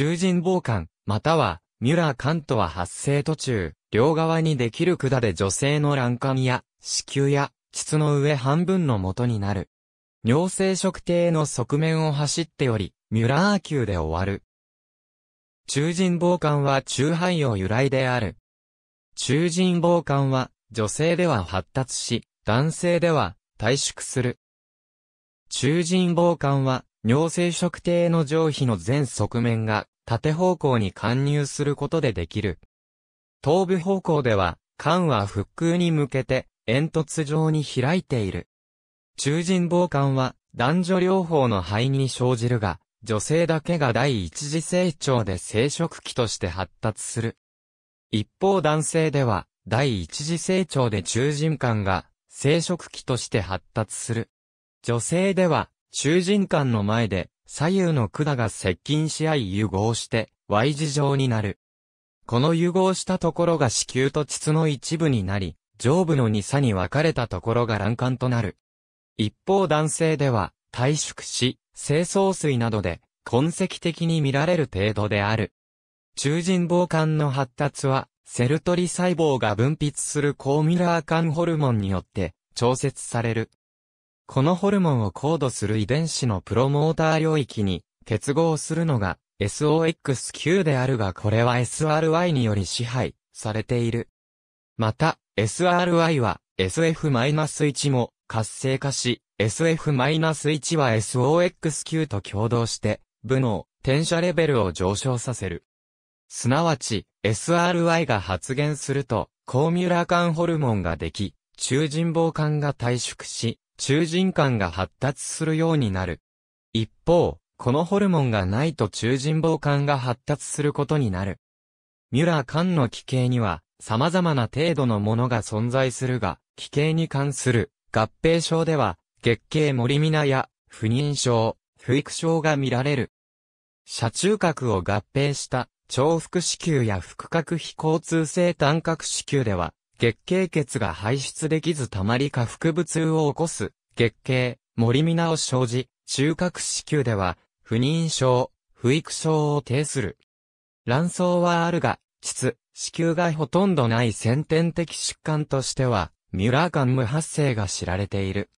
中人防寒、または、ミュラー関とは発生途中、両側にできる管で女性の卵管や、子宮や、膣の上半分の元になる。尿生殖艇の側面を走っており、ミュラー級で終わる。中人防寒は中肺を由来である。中人防寒は、女性では発達し、男性では、退縮する。中人防寒は、尿性食艇の上皮の全側面が縦方向に貫入することでできる。頭部方向では、肝は腹腔に向けて煙突状に開いている。中人傍管は男女両方の肺に生じるが、女性だけが第一次成長で生殖器として発達する。一方男性では、第一次成長で中人間が生殖器として発達する。女性では、中人間の前で、左右の管が接近し合い融合して、Y 字状になる。この融合したところが子宮と膣の一部になり、上部の二差に分かれたところが卵管となる。一方男性では、退縮し、清掃水などで、痕跡的に見られる程度である。中人房管の発達は、セルトリ細胞が分泌するコーミュラー管ホルモンによって、調節される。このホルモンを高度する遺伝子のプロモーター領域に結合するのが SOX9 であるがこれは SRY により支配されている。また、SRY は SF-1 も活性化し、SF-1 は SOX9 と共同して、部の転写レベルを上昇させる。すなわち、SRY が発現すると、コーミュラーンホルモンができ、中人防管が退縮し、中人感が発達するようになる。一方、このホルモンがないと中人房管が発達することになる。ミュラー管の奇形には、様々な程度のものが存在するが、奇形に関する合併症では、月経森なや不妊症、不育症が見られる。車中核を合併した、重複子宮や腹核非交通性単核子宮では、月経血が排出できずたまり下腹部痛を起こす、月経、森みなを生じ、中核子宮では、不妊症、不育症を呈する。卵巣はあるが、膣、子宮がほとんどない先天的疾患としては、ミュラー肝無発生が知られている。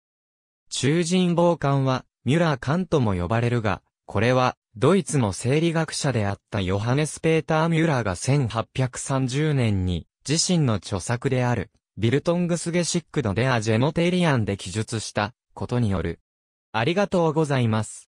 中人傍肝は、ミュラー肝とも呼ばれるが、これは、ドイツの生理学者であったヨハネス・ペーター・ミュラーが1830年に自身の著作である、ビルトングスゲシックのデアジェモテリアンで記述したことによる。ありがとうございます。